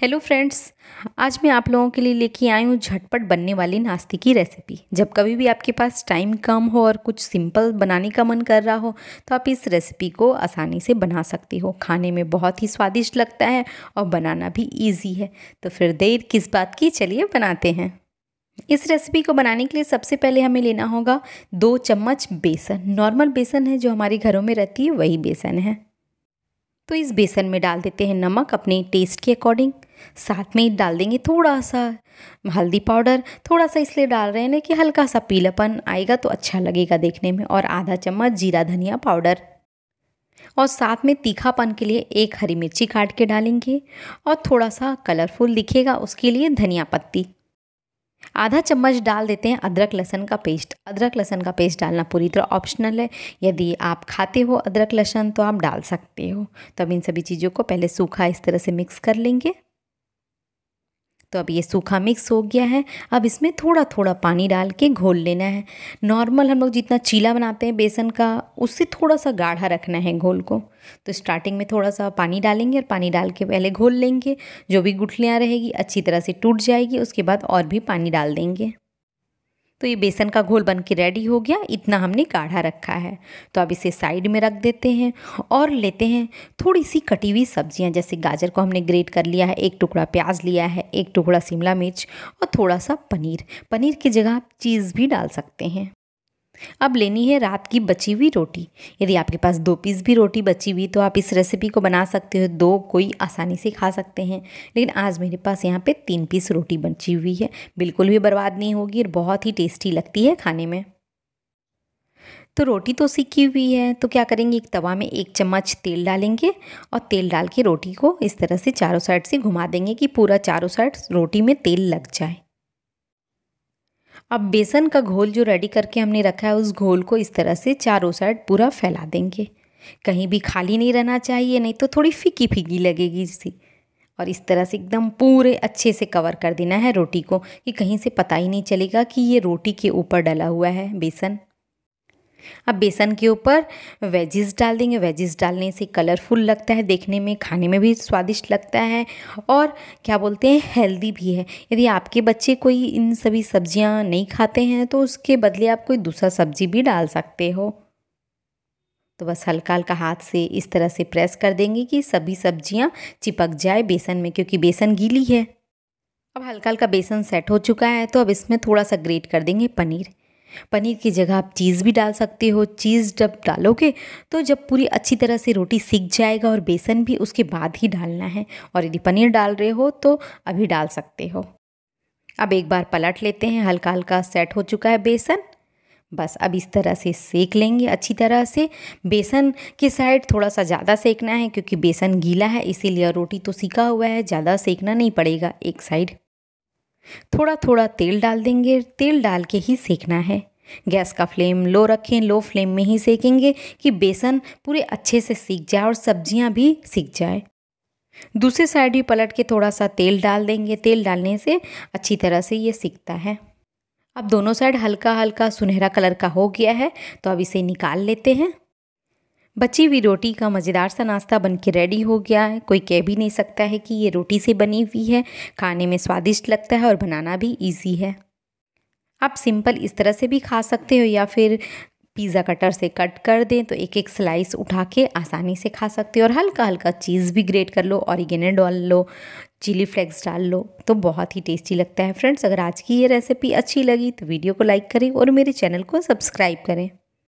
hello friends आज मैं आप लोगों के लिए लेके आई हूँ झटपट बनने वाली नाश्ते की रेसिपी जब कभी भी आपके पास टाइम कम हो और कुछ सिंपल बनाने का मन कर रहा हो तो आप इस रेसिपी को आसानी से बना सकते हो खाने में बहुत ही स्वादिष्ट लगता है और बनाना भी इजी है तो फिर देर किस बात की चलिए बनाते हैं इस रेसिपी को बनाने के लिए सबसे पहले हमें लेना होगा दो चम्मच बेसन नॉर्मल बेसन है जो हमारे घरों में रहती है वही बेसन है तो इस बेसन में डाल देते हैं नमक अपने टेस्ट के अकॉर्डिंग साथ में डाल देंगे थोड़ा सा हल्दी पाउडर थोड़ा सा इसलिए डाल रहे हैं ना कि हल्का सा पीलापन आएगा तो अच्छा लगेगा देखने में और आधा चम्मच जीरा धनिया पाउडर और साथ में तीखापन के लिए एक हरी मिर्ची काट के डालेंगे और थोड़ा सा कलरफुल दिखेगा उसके लिए धनिया पत्ती आधा चम्मच डाल देते हैं अदरक लहसन का पेस्ट अदरक लहसन का पेस्ट डालना पूरी तरह ऑप्शनल है यदि आप खाते हो अदरक लहसन तो आप डाल सकते हो तो अब इन सभी चीज़ों को पहले सूखा इस तरह से मिक्स कर लेंगे तो अब ये सूखा मिक्स हो गया है अब इसमें थोड़ा थोड़ा पानी डाल के घोल लेना है नॉर्मल हम लोग जितना चीला बनाते हैं बेसन का उससे थोड़ा सा गाढ़ा रखना है घोल को तो स्टार्टिंग में थोड़ा सा पानी डालेंगे और पानी डाल के पहले घोल लेंगे जो भी गुठलियाँ रहेगी अच्छी तरह से टूट जाएगी उसके बाद और भी पानी डाल देंगे तो ये बेसन का घोल बन के रेडी हो गया इतना हमने गाढ़ा रखा है तो अब इसे साइड में रख देते हैं और लेते हैं थोड़ी सी कटी हुई सब्जियां जैसे गाजर को हमने ग्रेट कर लिया है एक टुकड़ा प्याज लिया है एक टुकड़ा शिमला मिर्च और थोड़ा सा पनीर पनीर की जगह आप चीज़ भी डाल सकते हैं अब लेनी है रात की बची हुई रोटी यदि आपके पास दो पीस भी रोटी बची हुई तो आप इस रेसिपी को बना सकते हो दो कोई आसानी से खा सकते हैं लेकिन आज मेरे पास यहाँ पे तीन पीस रोटी बची हुई है बिल्कुल भी बर्बाद नहीं होगी और बहुत ही टेस्टी लगती है खाने में तो रोटी तो सीखी हुई है तो क्या करेंगे एक तवा में एक चम्मच तेल डालेंगे और तेल डाल के रोटी को इस तरह से चारों साइड से घुमा देंगे कि पूरा चारों साइड रोटी में तेल लग जाए अब बेसन का घोल जो रेडी करके हमने रखा है उस घोल को इस तरह से चारों साइड पूरा फैला देंगे कहीं भी खाली नहीं रहना चाहिए नहीं तो थोड़ी फीकी फीकी लगेगी इसी और इस तरह से एकदम पूरे अच्छे से कवर कर देना है रोटी को कि कहीं से पता ही नहीं चलेगा कि ये रोटी के ऊपर डला हुआ है बेसन अब बेसन के ऊपर वेजिस डाल देंगे वेजिस डालने से कलरफुल लगता है देखने में खाने में भी स्वादिष्ट लगता है और क्या बोलते हैं हेल्दी भी है यदि आपके बच्चे कोई इन सभी सब्जियां नहीं खाते हैं तो उसके बदले आप कोई दूसरा सब्जी भी डाल सकते हो तो बस हल्का हल्का हाथ से इस तरह से प्रेस कर देंगे कि सभी सब्जियाँ चिपक जाए बेसन में क्योंकि बेसन गीली है अब हल्का हल्का बेसन सेट हो चुका है तो अब इसमें थोड़ा सा ग्रेट कर देंगे पनीर पनीर की जगह आप चीज़ भी डाल सकते हो चीज़ जब डालोगे तो जब पूरी अच्छी तरह से रोटी सीख जाएगा और बेसन भी उसके बाद ही डालना है और यदि पनीर डाल रहे हो तो अभी डाल सकते हो अब एक बार पलट लेते हैं हल्का हल्का सेट हो चुका है बेसन बस अब इस तरह से सेक लेंगे अच्छी तरह से बेसन के साइड थोड़ा सा ज़्यादा सेकना है क्योंकि बेसन गीला है इसीलिए रोटी तो सीखा हुआ है ज़्यादा सेकना नहीं पड़ेगा एक साइड थोड़ा थोड़ा तेल डाल देंगे तेल डाल के ही सेकना है गैस का फ्लेम लो रखें लो फ्लेम में ही सेकेंगे कि बेसन पूरे अच्छे से सीख जाए और सब्जियां भी सीख जाए दूसरे साइड भी पलट के थोड़ा सा तेल डाल देंगे तेल डालने से अच्छी तरह से ये सीखता है अब दोनों साइड हल्का हल्का सुनहरा कलर का हो गया है तो अब इसे निकाल लेते हैं बची हुई रोटी का मज़ेदार सा नाश्ता बन के रेडी हो गया है कोई कह भी नहीं सकता है कि ये रोटी से बनी हुई है खाने में स्वादिष्ट लगता है और बनाना भी ईजी है आप सिंपल इस तरह से भी खा सकते हो या फिर पिज़्ज़ा कटर से कट कर दें तो एक एक स्लाइस उठा के आसानी से खा सकते हो और हल्का हल्का चीज़ भी ग्रेट कर लो ऑरिगेनो डाल लो चिली फ्लेक्स डाल लो तो बहुत ही टेस्टी लगता है फ्रेंड्स अगर आज की ये रेसिपी अच्छी लगी तो वीडियो को लाइक करें और मेरे चैनल को सब्सक्राइब करें